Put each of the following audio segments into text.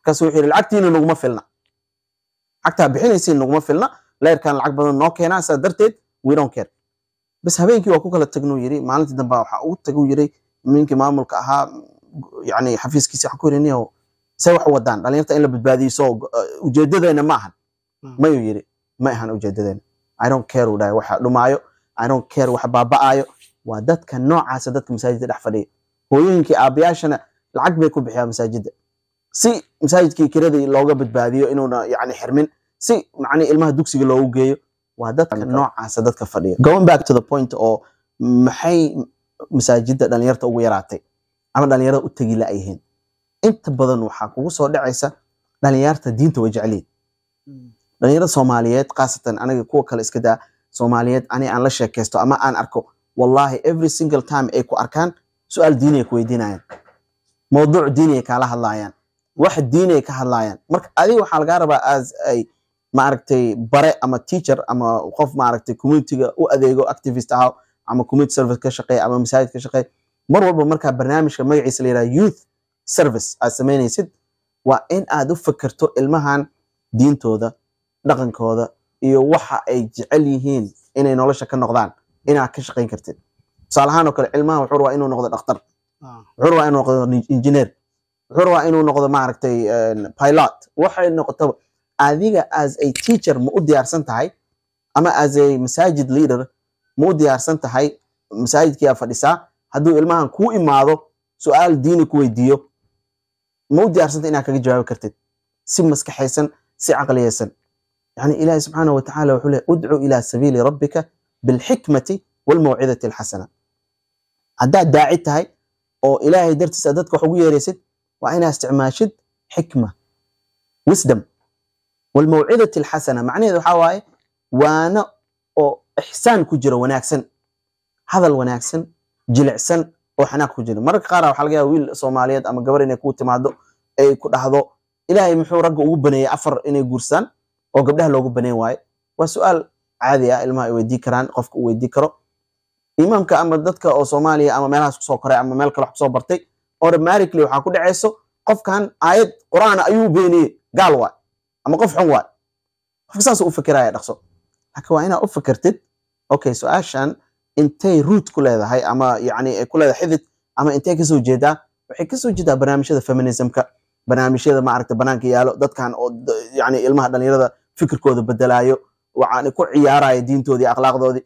markaasu wuxuu yihi lacagtiina naguma filna lacagtaa bixinaysiin naguma filna leyrkan lacag badan noo keenaa saa darteed wironkeer bas habeenkii waa ku kala tagnuu yiri maalintii dambaa waxaa ugu tagu yiray ninkii maamulka ahaa yani xafiiskiisa waxaan ku yiri niyow say wax wadaan dhalinyarta in la badbaadiyo soo ujeedadeena ma ahan hmm. mayuu yiri ma ahan ujeedadeena i care uu dhahay dhumaayo i care waxa baaba'aayo waa dadka noocaasa dadka masaajidda dhex fadhiya hooyooyinkii aabayaashana lacag bay ku bixiyaan masaajidda si masaajidkii kiradii looga badbaadiyo inuuna yani xirmin si macni ilmaha dugsiga loogu geeyo waa dadka noocaasa dadka fadhiya going back to the point oo maxay masaajidda dhalinyarta ugu yaraatay ama dhalinyarada u tegi la'yihiin inta badan waxaa kugu soo dhacaysa dhalinyarta diinta way jeceliin hmm. dhalinyarada soomaaliyeed khaasatan aniga kuwa kale iska soomaaliyeed ani aan la sheekaysto ama aan arko wallahi every single time ay ku arkaan su-aal diiniya ku weydiinayaan mawduuc diiniya kaala hadlaayaan wax diinay ka hadlayaan marka adiga waxaa lagaa rabaa as ay maaragtay bare ama teacher ama qof maaragtay communitiga u adeego activist ahaa ama community service ka shaqeeya ama masaajid ka shaqeeya mar walba markaa barnaamijka magaciisa la yidhaha youth service aad samaynaysid waa in aad u fakerto ilmahan diintooda dhaqankooda iyo waxa ay jecel yihiin inay nolosha ka noqdaan inaad ka shaqayn kartid tusaalahaan oo kale cilmahan wuxuu rabaa inuu noqdo dhakhtar ah. wuxuu rabaa inuu noqdo injineer wuxuu rabaa inuu noqdo maaragtay pilot waxay noqotaba adiga as a teacher ma u diyaarsan tahay ama as a masaajid leader ma u diyaarsan tahay masaajidkiyaa fadhisaa hadduu ilmahan kuu imaado su-aal diini ku weydiiyo ma u diyaarsanta inaad kaga jawaabi kartid si maskaxaysan si caqliyaysan yani ilahi subxaana wa wuxuu leey udcu ilaa sabiili rabbika bilxikmati walmawcidati alxasana haddaad daaci tahay oo ilaahay dartiisa dadka wax ugu yeeraysid waa inaa isticmaashid xikma wisdom walmawcidati alxasana macnaheed waxaa waaye waana oo ixsaan ku jiro wanaagsan hadal wanaagsan jilicsan oo xanaaq ku jiro mararka qaara waxa laga yaaba wiil soomaaliyeed ama gabar inay ku timaado ay ku dhahdo ilaahay muxuu ragga ugu baneeyey afar inay guursaan oo gabdhaha loogu baneen waayo waa su'aal caadi ah ilmaha ay weydii karaan qofka uu weydii karo imaamka ama dadka oo soomaaliya ama meelahaas kusoo koray ama meel kale wax kusoo bartay automatically waxaa ku dhacayso qofkan aayad qur'aan ayuu beeniyey gaal waay ama qof xun waay qofka saas u fakiraya dhaqso laakiin waa inaa u fikirtid okay su-aashan intay ruut ku leedahay ama yani eh, ku leedahay xidid ama intay kasoo jeedaa waxay kasoo jeedaa barnaamijyada feminismka barnaamijyada maaragta banaanka yaalo dadkan oo yani ilmaha dhalinyarada fikirkooda bedelaayo waxaan ku ciyaaraya diintoodii akhlaaqdoodii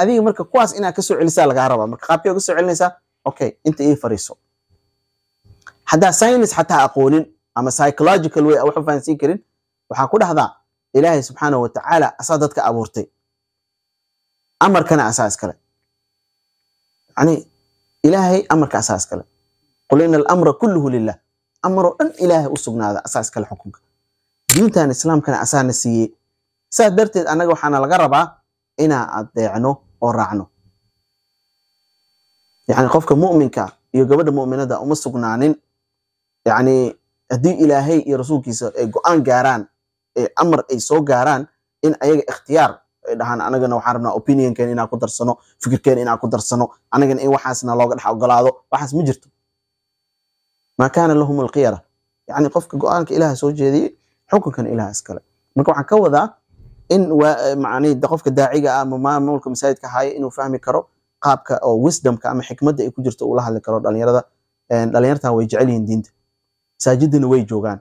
adiga marka kuwaas inaa kasoo celisaa lagaa rabaa marka qaabkee uga celinaysaa okay inta ii fariiso haddaa synis xataa aqoonin ama psychological way wax u fahansiin karin waxaa ku dhahdaa ilaahay subxaana wa asaa dadka abuurtay amarkana asaa iskale yani ilaahay amarka asaa iskale qul ina alamra kulluhu lilah amaroo dhan ilaahay u sugnaada asaa iskale xukunka diintan islaamkana asaana siiyey saa darteed annaga waxaana laga rabaa inaa adeecno oo raacno yani qofka muminka iyo gabadha muminada uma sugnaanin yacni haddii ilaahay iyo rasuulkiisa ay go-aan gaaraan ee amar ay soo gaaraan in ayaga ikhtiyaar ay dhahaan anagana waxaan rabnaa opinionkan inaan ku darsano fikirkeen inaan ku darsano anagana in waxaasna looga dhex ogolaado waxaas ma jirto maa kaana lahum alkhiyara yacni qofka go-aanka ilaah soo jeediyey xukunkan ilaah iskale marka waxaan ka wadaa in macnida qofka daaciga ah ama maamulka masaajidka haya inuu fahmi karo qaabka oo wisdomka ama xikmadda ay ku jirto uu la hadli karo dhalinyarada dhalinyartaa way jecel yihiin diinta masaajidina way joogaan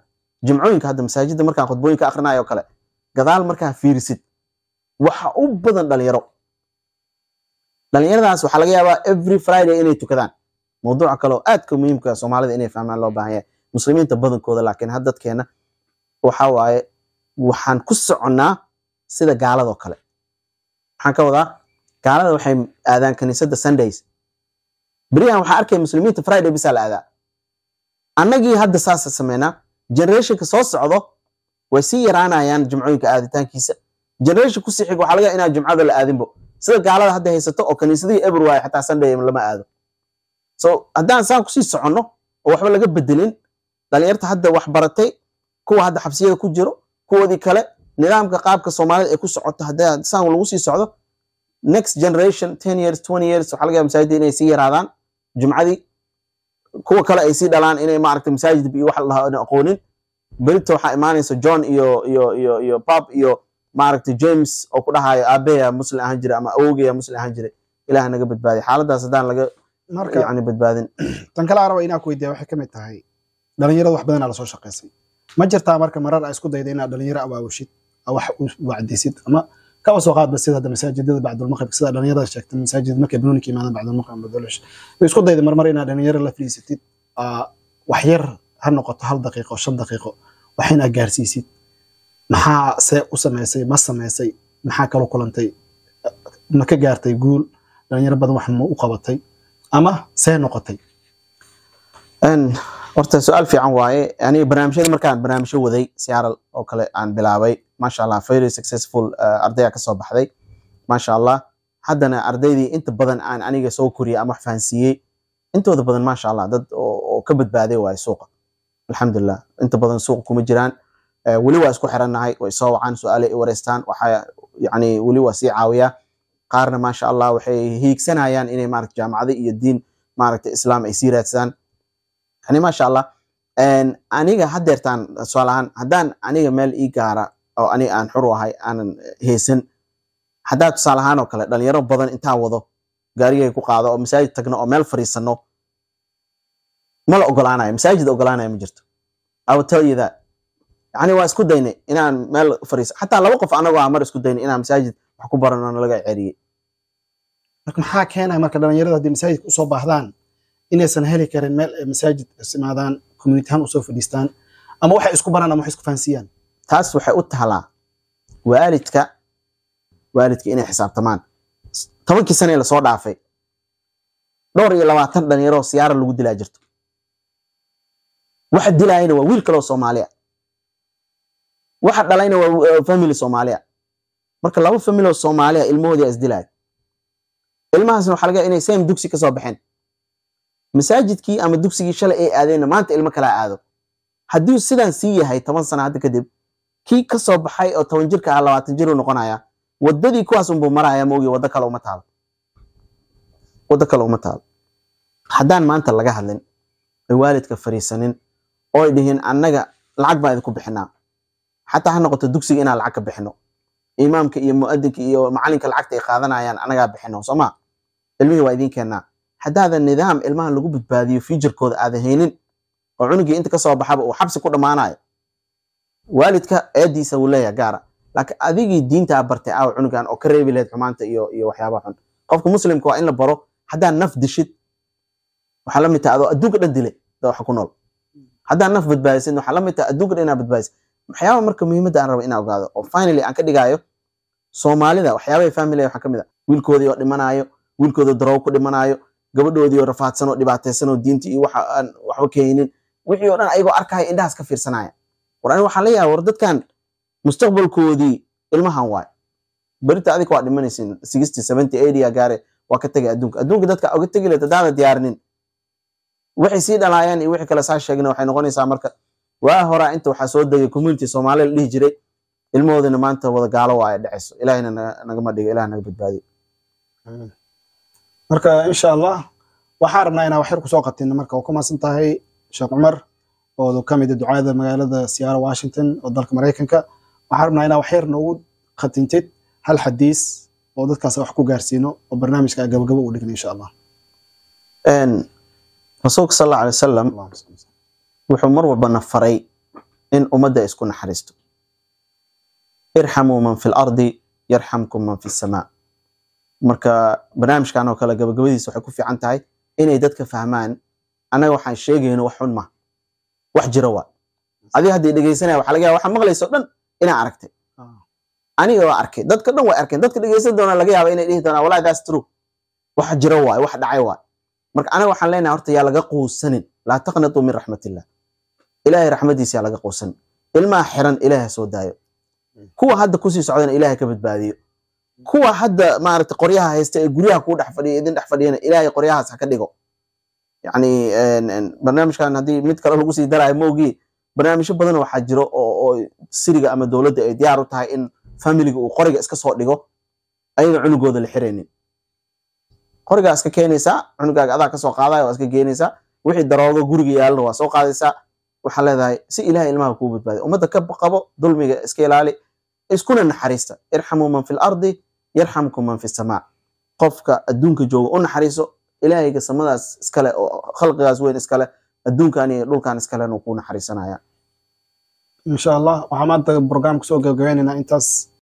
jimcooyinka hadda masaajidda markaan khudbooyinka akrinaayo kale gadaal markaa fiirisid waxa u badan dhalinyaro dhalinyaradaas waxaa laga yaabaa every friday inay tukadaan mawduuca kaleoo aadka muhiimka ah, soomaalida inay fahmaan loo baahan yahay muslimiinta badankooda laakiin ha waxa waaye waxaan ku soconnaa sida gaaladoo kale waxaan ka wadaa gaalada waxay aadaan kaniisadda sundays beriyahan waxaa arkaya muslimiinta friday bisaa la aadaa annagii hadda saasa sameynaa genereeshinka soo socdo way sii yaraanayaan jimcooyinka aaditaankiisa genereeshin ku siixig waxa laga yaaba inaan la aadinbo sida gaalada hadda haysato oo kaniisadihii eberwaay xataa sunday lama aado so haddaan saan kusii soconno oo waxba laga bedelin dhallinyarta hadda wax baratay kuwa hadda xabsiyada ku jiro kuwoodii kale nidaamka qaabka soomaalida ee ku socoto haddii saan lagu sii socdo next generation ten years twenty years waxaa laga yaaba masaajidda inay sii yaraadaan jumcadii kuwa kale ay sii dhalaan inay maaragta masaajid iyo wax la aqoonin berita waxaa imaanaysa john iyo iyo iyo iyo pap iyo maaragta james oo ku dhahaayo aabeya muslim ahaan jiray ama awogaya muslim ahaan jiray ilaah naga badbaadiy xaaladaas haddaan laga yani badbaadin tan kale araba inaa ku weydiya waxay ka mid tahay dhalinyarada wax badanaa lasoo shaqaysay ma jirtaa marka marar a isku dayda inaad dhalinyaro awaawashid wax u wacdisid ama kaba soo qaadba sida hadda masaajidada bacdulmaqribka sida dhalinyarada sheegta masaajid markay banoonka imaadaan bacdulmaqrib ama dolosh isku dayda marmar inaad dhalinyaro la fadhiisatid wax yar ha noqoto hal daqiiqo shan daqiiqo wax gaarsiisid maxaa se u samaysay ma samaysay maxaa kala kulantay ma ka gaartay guul dhalinyaro badan wax ma u qabatay ama see noqotay horta su-aal fiican waaye aniga barnaamijyada markaan barnaamijyo waday seattle oo kale aan bilaabay maasha allah very successful uh, ardaya kasoo baxday maasha allah haddana ardaydii inta badan aan aniga soo koriyay ama wax fahansiiyey intooda badan maasha allah dad oo ka badbaaday waaye suuqa alxamdulilah inta badan suuqa kuma jiraan uh, weli waa isku xirannahay way soo wacaan su-aale i wareystaan waxaa yani weli waa sii caawiyaa qaarna maasha allah waxay hiigsanayaan inay maarata jaamacada iyo diin maarata islaam ay sii raadsadaan yani maasha allah aniga hadeertaan tusaalahaan haddaan aniga meel ii gaara oo aniga aan xur ahay aanan heysan haddaa tusaalahaan oo kale dhalinyaro badan intaa wado gaarigay ku qaado oo masaajid tagno oo meel fariisanno mala ogolaanaya masaajid ogolaanaya ma jirto awtelyada yani waa isku daynay inaan meel fariisa xataa laba qof anagoo ah mar isku daynay inaan masaajid wax ku baranona laga ceriyey marka maxaa keenaya marka dhalinyarada haddii masaajidka usoo baahdaan inaysan heli karin meel ay masaajid isimaadaan communitihaan usoo fadhiistaan ama waxay isku baraan ama wax isku fahansiiyaan taas waxay u tahlaa waalidka waalidka inay xisaabtamaan tobankii sane lasoo dhaafay dhowr iyo labaatan dhalinyaroo siyaara lagu dilaa jirto waxa dilaayana waa wiil kaloo soomaaliya waxa dhalayna waa eh, family soomaaliya marka laba familoo soomaaliya ilmahoodii isdilaaya ilmahaasna waxa laga inay same dugsi kasoo baxeen masaajidkii ama dugsigii shalay ay aadeenna maanta ilmo kala aado haddii sidaan sii yahay toban sana hadda kadib kii ka baxay oo toban jirka ah labaatan jiruu noqonaya waddadii kuwaas unbuu maraya maogi waddo kale uma taalo waddo kale uma taalo haddaan maanta laga hadlin ay waalidka fariisanin oo ay dhihiin annaga lacag baan idinku bixinaa xataa ha noqoto dugsiga inaan lacag ka bixino imaamka iyo muadinka iyo macalinka lacagta ay qaadanayaan annagaa bixino soo maa ilmihii waa idiin keennaa haddaadan nidaam ilmaha lagu badbaadiyo fiijirkooda aada haynin oo cunugii inta kasoo baxaba uu xabsi ku dhammaanayo waalidka eediisa wuu leeyaha gaara laakiin adigii diintaa bartay aawa cunugan oo ka reebi lahayd xumaanta iyo waxyaabaha xun qofka muslimka waa in la baro haddaad naf dishid waxaa la mid taha adoo adduunka dhan dile da waxa ku nool haddaad naf badbaadisid waxaa la mid taha adduunka dhan inaad badbaadisid waxyaaba marka muhiimadda aan rabo inaan ogaado oo finally aan ka dhigaayo soomaalida waxyaabahay fahmi waxaa ka mid a ah, wiilkoodii oo dhimanaayo wiilkoodii darow ku dhimanaayo gabadhoodii oo rafaadsan oo dhibaataysan oo diintii iyo waxa waxba keenin wixii oo dhan ayagoo arkaya indhahaas ka fiirsanaya war waxaan leeyahay war dadkan mustaqbalkoodii ilmahan waay berita adinka waa dhimanaysin sixty seventy eighty gaare waa ka tegay adduunka adduunka dadka uga tegi lahayd haddaana diyaarinin waxay sii dhalaayaan iyo wixii kale saa sheegna waxay noqonaysaa marka waa horaa inta waxaa soo degay community soomaaliya la dhihi jiray ilmahoodina maanta wada gaalo waa ay dhacayso ilaahina nagama dhigo ilaah naga badbaadiyo hmm marka insha allah waxaan rabnaa inaan wax kusoo qabtino marka oo ka mahadsan tahay sheekh cumar oo ka a ah ducaada magaalada siyaaro washington oo dalka maraykanka waxaan rabnaa inaan wax noogu khatintid hal xadiis oo dadkaas wax ku gaarsiino oo barnaamijka gabagabo u dhigna insha allah rasuulka sal alla alay wasalam wuxuu mar walbana faray in ummadda isku naxariisto irxamuu man fi lardi yarxamkum man fi samaa marka barnaamijkan oo kale gabagabadiisa waxay ku fiican tahay inay dadka fahmaan annaga waxaan sheegayno wax xun ma wax jira waa adiga haddii dhegaysanaya waxa laga yaaba waxaa maqlayso dhan inaa aragtay aniga waa arkay dadka dhan way arkeen dadka dhegaysan doona laga yaaba inay dhihi doonaan wallahi that's true wax jira waay wax dhacay waay marka anaga waxaan leenahay horta yaa laga quusanin laa taqnatuu min raxmatillah ilaahay raxmadiisa yaa laga quusanin ilmaha xiran ilaahay soo daayo kuwa hadda kusii socdana ilaahay ka badbaadiyo kuwa hadda maaragta qoryaha haysta ee guryaha ku dhex fadhiya idin dhex fadhiyana ilaahay qoryahaas ha ka dhigo yacni barnaamijkan haddii mid kale lagu sii daraayo maogii barnaamijyo badan waxaa jiro oo siriga ama dowladda ay diyaar u tahay in familiga uu qoriga iska soo dhigo ayaga cunugooda la xiraynin qorigaa iska keenaysaa cunugaaga adaa kasoo qaadaya waa iska geenaysaa wixii daroogo guriga yaalana waa soo qaadaysaa waxaa leedahay si ilahay ilmaha kuu badbaadiya ummadda ka qabo dulmiga iska ilaali iskuna naxariista irxamuu man fi lardi yarxamku man fi samaa qofka adduunka jooga u naxariiso ilaahayga samadaas iskale oo khalqigaas weyn iskale adduunkan iyo dhulkan iskalena ku naxariisanaya insha allah waxaan maanta brograamka soo gabagabaynaynaa intaas